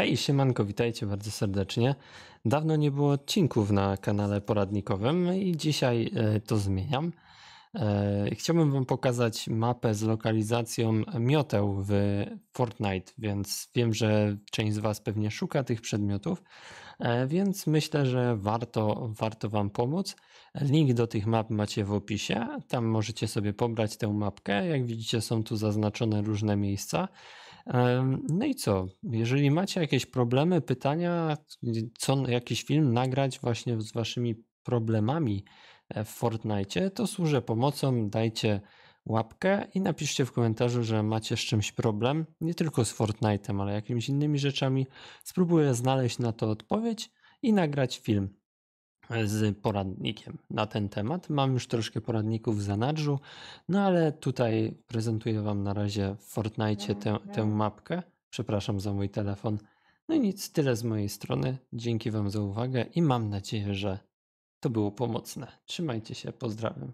Hej, siemanko, witajcie bardzo serdecznie. Dawno nie było odcinków na kanale poradnikowym i dzisiaj e, to zmieniam. E, chciałbym Wam pokazać mapę z lokalizacją mioteł w Fortnite, więc wiem, że część z Was pewnie szuka tych przedmiotów, e, więc myślę, że warto, warto Wam pomóc. Link do tych map macie w opisie, tam możecie sobie pobrać tę mapkę. Jak widzicie, są tu zaznaczone różne miejsca. E, no i co? Jeżeli macie jakieś problemy, pytania, co jakiś film nagrać właśnie z Waszymi problemami w Fortnite, to służę pomocą. Dajcie łapkę i napiszcie w komentarzu, że macie z czymś problem, nie tylko z Fortnite'em, ale jakimiś innymi rzeczami. Spróbuję znaleźć na to odpowiedź i nagrać film z poradnikiem na ten temat. Mam już troszkę poradników w zanadrzu, no ale tutaj prezentuję Wam na razie w Fortnite tę, tę mapkę. Przepraszam za mój telefon. No i nic, tyle z mojej strony. Dzięki Wam za uwagę i mam nadzieję, że to było pomocne. Trzymajcie się, pozdrawiam.